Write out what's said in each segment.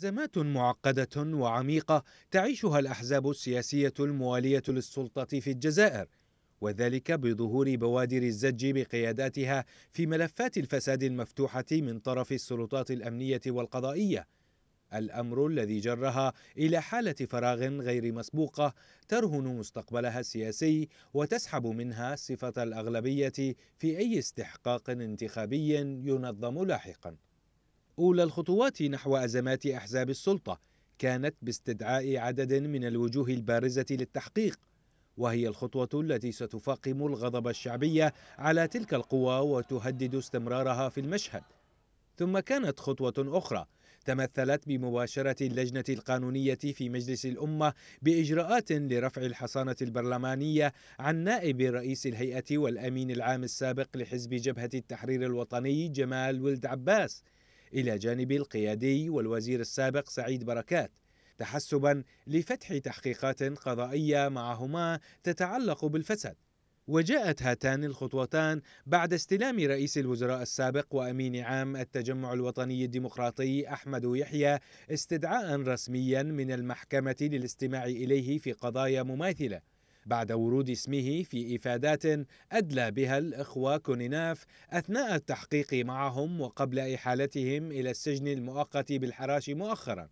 أزمات معقدة وعميقة تعيشها الأحزاب السياسية الموالية للسلطة في الجزائر وذلك بظهور بوادر الزج بقياداتها في ملفات الفساد المفتوحة من طرف السلطات الأمنية والقضائية الأمر الذي جرها إلى حالة فراغ غير مسبوقة ترهن مستقبلها السياسي وتسحب منها صفة الأغلبية في أي استحقاق انتخابي ينظم لاحقاً أولى الخطوات نحو أزمات أحزاب السلطة كانت باستدعاء عدد من الوجوه البارزة للتحقيق وهي الخطوة التي ستفاقم الغضب الشعبي على تلك القوى وتهدد استمرارها في المشهد ثم كانت خطوة أخرى تمثلت بمباشرة اللجنة القانونية في مجلس الأمة بإجراءات لرفع الحصانة البرلمانية عن نائب رئيس الهيئة والأمين العام السابق لحزب جبهة التحرير الوطني جمال ولد عباس إلى جانب القيادي والوزير السابق سعيد بركات تحسبا لفتح تحقيقات قضائية معهما تتعلق بالفساد وجاءت هاتان الخطوتان بعد استلام رئيس الوزراء السابق وامين عام التجمع الوطني الديمقراطي احمد يحيى استدعاء رسميا من المحكمه للاستماع اليه في قضايا مماثله بعد ورود اسمه في إفادات أدلى بها الإخوة كونيناف أثناء التحقيق معهم وقبل إحالتهم إلى السجن المؤقت بالحراش مؤخرا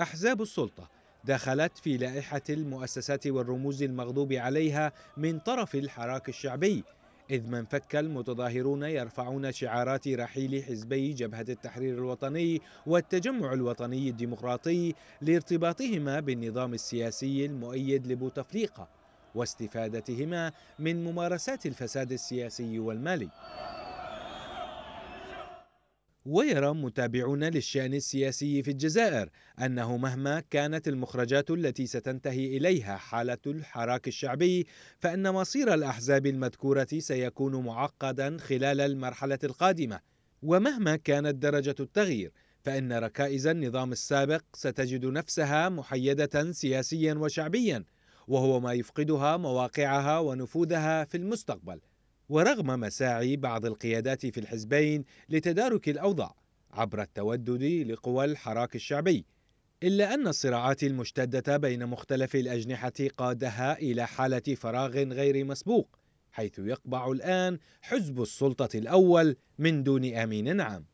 أحزاب السلطة دخلت في لائحة المؤسسات والرموز المغضوب عليها من طرف الحراك الشعبي إذ ما انفك المتظاهرون يرفعون شعارات رحيل حزبي جبهة التحرير الوطني والتجمع الوطني الديمقراطي لارتباطهما بالنظام السياسي المؤيد لبوتفليقة واستفادتهما من ممارسات الفساد السياسي والمالي ويرى متابعون للشأن السياسي في الجزائر أنه مهما كانت المخرجات التي ستنتهي إليها حالة الحراك الشعبي فإن مصير الأحزاب المذكورة سيكون معقدا خلال المرحلة القادمة ومهما كانت درجة التغيير فإن ركائز النظام السابق ستجد نفسها محيدة سياسيا وشعبيا وهو ما يفقدها مواقعها ونفوذها في المستقبل ورغم مساعي بعض القيادات في الحزبين لتدارك الاوضاع عبر التودد لقوى الحراك الشعبي الا ان الصراعات المشتده بين مختلف الاجنحه قادها الى حاله فراغ غير مسبوق حيث يقبع الان حزب السلطه الاول من دون امين عام